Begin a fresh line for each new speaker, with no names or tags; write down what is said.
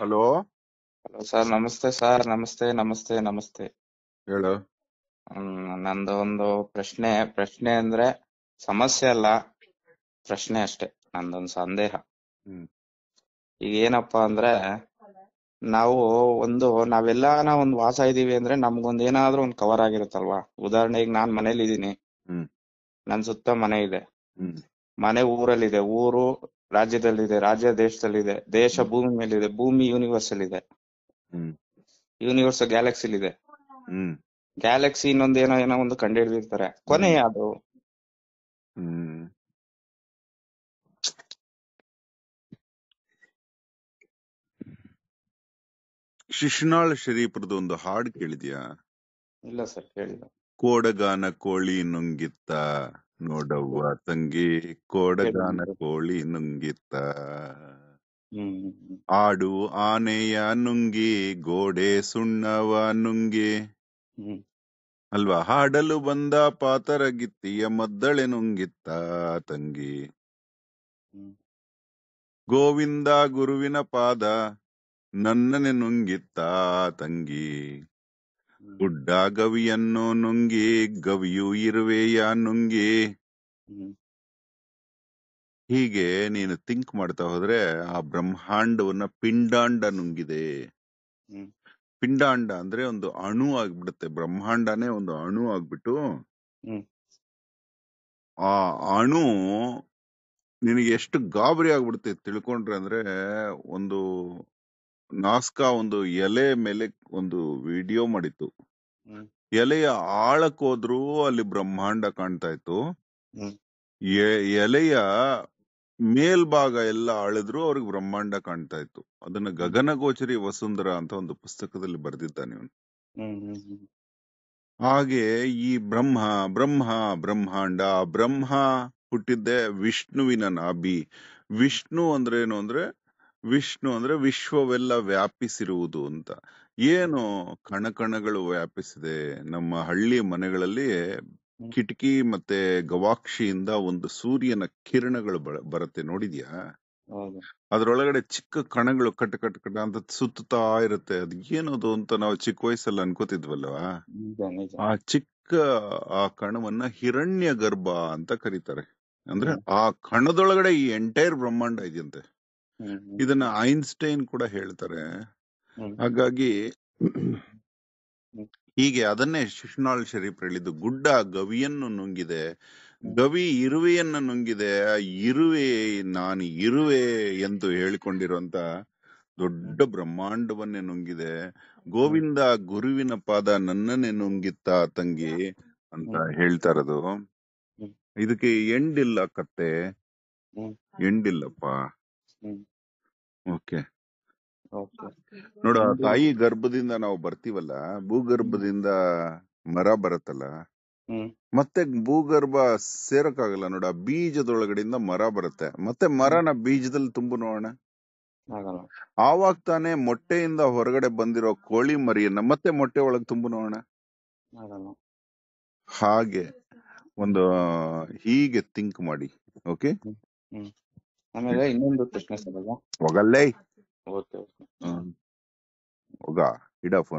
hello hello sir ನಮಸ್ತೆ sir ನಮಸ್ತೆ ನಮಸ್ತೆ ನಮಸ್ತೆ ಹೇಳು ನಂದು ಒಂದು ಪ್ರಶ್ನೆ ಪ್ರಶ್ನೆ ಅಂದ್ರೆ ಸಮಸ್ಯೆ ಅಲ್ಲ ಪ್ರಶ್ನೆ ಅಷ್ಟೇ ನಂದೊಂದು ಸಂದೇಹ ಈಗ ಏನಪ್ಪಾ ಅಂದ್ರೆ ನಾವು ಒಂದು ನಾವೆಲ್ಲಾನ ಒಂದು ವಾಸ ಇದೀವಿ ಅಂದ್ರೆ ನಮ್ಗೊಂದ್ ಏನಾದ್ರೂ ಒಂದು ಕವರ್ ಆಗಿರುತ್ತಲ್ವಾ ಉದಾಹರಣೆಗೆ ನಾನ್ ಮನೇಲಿ ಇದೀನಿ ಹ್ಮ್ ನನ್ ಸುತ್ತ ಮನೆ ಇದೆ ಹ್ಮ್ ಮನೆ ಊರಲ್ಲಿದೆ ಊರು ರಾಜ್ಯದಲ್ಲಿದೆ ರಾಜ್ಯ ದೇಶದಲ್ಲಿದೆ ದೇಶ ಭೂಮಿ ಮೇಲಿದೆ ಭೂಮಿ ಯೂನಿವರ್ಸ್ ಹ್ಮ್ ಯೂನಿವರ್ಸ್ ಹ್ಮ್ ಗ್ಯಾಲಕ್ಸಿ ಇನ್ನೊಂದ್ ಏನೋ ಏನೋ ಒಂದು ಕಂಡು ಹಿಡಿದಿರ್ತಾರೆ ಕೊನೆ ಅದು
ಶಿಶುನಾಳ್ ಶರೀಫರದ ಒಂದು ಹಾಡು ಕೇಳಿದ್ಯಾ
ಇಲ್ಲ ಸರ್ ಕೇಳಿದ
ಕೋಡಗಾನ ಕೋಳಿ ನುಂಗಿತ್ತ ನೋಡವ್ವ ತಂಗಿ ಕೋಡಗಾನ ಕೋಳಿ ನುಂಗಿತ್ತ ಆಡು ಆನೆಯ ನುಂಗಿ ಗೋಡೆ ಸುಣ್ಣವ ನುಂಗಿ ಅಲ್ವಾ ಹಾಡಲು ಬಂದ ಪಾತರ ಗಿತ್ತಿಯ ಮದ್ದಳೆ ನುಂಗಿತ್ತ ತಂಗಿ ಗೋವಿಂದ ಗುರುವಿನ ಪಾದ ನನ್ನನೆ ನುಂಗಿತ್ತ ತಂಗಿ ಗುಡ್ಡ ಗವಿಯನ್ನು ನುಂಗಿ ಗವಿಯು ಇರುವೆಯ ನುಂಗಿ ಹೀಗೆ ನೀನು ಥಿಂಕ್ ಮಾಡ್ತಾ ಹೋದ್ರೆ ಆ ಬ್ರಹ್ಮಾಂಡವನ್ನ ಪಿಂಡಾಂಡ ನುಂಗಿದೆ ಪಿಂಡಾಂಡ ಅಂದ್ರೆ ಒಂದು ಅಣು ಆಗ್ಬಿಡುತ್ತೆ ಬ್ರಹ್ಮಾಂಡನೇ ಒಂದು ಅಣು ಆಗ್ಬಿಟ್ಟು ಆ ಅಣು ನಿನಗೆ ಎಷ್ಟು ಗಾಬರಿ ಆಗ್ಬಿಡುತ್ತೆ ತಿಳ್ಕೊಂಡ್ರೆ ಅಂದ್ರೆ ಒಂದು ನಾಸ್ಕಾ ಒಂದು ಎಲೆ ಮೇಲೆ ಒಂದು ವಿಡಿಯೋ ಮಾಡಿತ್ತು ಎಲೆಯ ಆಳಕ್ ಅಲ್ಲಿ ಬ್ರಹ್ಮಾಂಡ ಕಾಣ್ತಾ ಇತ್ತು ಎಲೆಯ ಮೇಲ್ಭಾಗ ಎಲ್ಲ ಆಳಿದ್ರು ಅವ್ರಿಗೆ ಬ್ರಹ್ಮಾಂಡ ಕಾಣ್ತಾ ಇತ್ತು ಅದನ್ನ ಗಗನಗೋಚರಿ ವಸುಂಧರ ಅಂತ ಒಂದು ಪುಸ್ತಕದಲ್ಲಿ ಬರೆದಿದ್ದಾನೆ ಇವನು ಹಾಗೆ ಈ ಬ್ರಹ್ಮ ಬ್ರಹ್ಮ ಬ್ರಹ್ಮಾಂಡ ಬ್ರಹ್ಮ ಹುಟ್ಟಿದ್ದೆ ವಿಷ್ಣುವಿನ ನಾಭಿ ವಿಷ್ಣು ಅಂದ್ರೆ ಏನು ಅಂದ್ರೆ ವಿಷ್ಣು ಅಂದ್ರೆ ವಿಶ್ವವೆಲ್ಲ ವ್ಯಾಪಿಸಿರುವುದು ಅಂತ ಏನು ಕಣಕಣಗಳು ವ್ಯಾಪಿಸಿದೆ ನಮ್ಮ ಹಳ್ಳಿ ಮನೆಗಳಲ್ಲಿ ಕಿಟಕಿ ಮತ್ತೆ ಗವಾಕ್ಷಿಯಿಂದ ಒಂದು ಸೂರ್ಯನ ಕಿರಣಗಳು ಬರುತ್ತೆ ನೋಡಿದ್ಯಾ ಅದ್ರೊಳಗಡೆ ಚಿಕ್ಕ ಕಣಗಳು ಕಟ್ ಕಟ್ ಕಟ್ಟ ಅಂತ ಸುತ್ತುತ್ತಾ ಇರುತ್ತೆ ಅದ್ ಏನದು ಅಂತ ನಾವು ಚಿಕ್ಕ ವಯಸ್ಸಲ್ಲಿ ಅನ್ಕೋತಿದ್ವಲ್ವಾ ಆ ಚಿಕ್ಕ ಆ ಕಣವನ್ನ ಹಿರಣ್ಯ ಗರ್ಭ ಅಂತ ಕರೀತಾರೆ ಅಂದ್ರೆ ಆ ಕಣದೊಳಗಡೆ ಈ ಎಂಟೈರ್ ಬ್ರಹ್ಮಾಂಡ ಇದೆಯಂತೆ ಇದನ್ನ ಐನ್ಸ್ಟೈನ್ ಕೂಡ ಹೇಳ್ತಾರೆ ಹಾಗಾಗಿ ಹೀಗೆ ಅದನ್ನೇ ಶಿಶುನಾಳ್ ಶರೀಫ್ ಹೇಳಿದ್ದು ಗುಡ್ಡ ಗವಿಯನ್ನು ನುಂಗಿದೆ ಗವಿ ಇರುವೆಯನ್ನು ನುಂಗಿದೆ ಆ ಇರುವೆ ನಾನು ಇರುವೆ ಎಂದು ಹೇಳಿಕೊಂಡಿರುವಂತ ದೊಡ್ಡ ಬ್ರಹ್ಮಾಂಡವನ್ನೇ ನುಂಗಿದೆ ಗೋವಿಂದ ಗುರುವಿನ ಪಾದ ನನ್ನನ್ನೇ ನುಂಗಿತ್ತ ತಂಗಿ ಅಂತ ಹೇಳ್ತಾರದು ಇದಕ್ಕೆ ಎಂಡಿಲ್ಲ ಕತ್ತೆ ಎಂಡಿಲ್ಲಪ್ಪ ಓಕೆ ನೋಡ ತಾಯಿ ಗರ್ಭದಿಂದ ನಾವು ಬರ್ತೀವಲ್ಲ ಭೂಗರ್ಭದಿಂದ ಮರ ಬರತ್ತಲ್ಲ ಮತ್ತೆ ಭೂಗರ್ಭ ಸೇರಕ್ಕಾಗಲ್ಲ ನೋಡ ಬೀಜದೊಳಗಡೆಯಿಂದ ಮರ ಬರುತ್ತೆ ಮತ್ತೆ ಮರನ ಬೀಜದಲ್ಲಿ ತುಂಬು ನೋಡೋಣ ಆವಾಗ ತಾನೇ ಮೊಟ್ಟೆಯಿಂದ ಹೊರಗಡೆ ಬಂದಿರೋ ಕೋಳಿ ಮರಿಯನ್ನ ಮತ್ತೆ ಮೊಟ್ಟೆ ಒಳಗೆ ತುಂಬು ನೋಡೋಣ ಹಾಗೆ ಒಂದು ಹೀಗೆ ಥಿಂಕ್ ಮಾಡಿ ಓಕೆ
ಆಮೇಲೆ ಇನ್ನೊಂದು ಪ್ರಶ್ನೆ ಸರ್ ಓಕೆ ಓಕೆ
ಹ್ಮ್ ಹೋಗ ಇಡ ಫೋನ್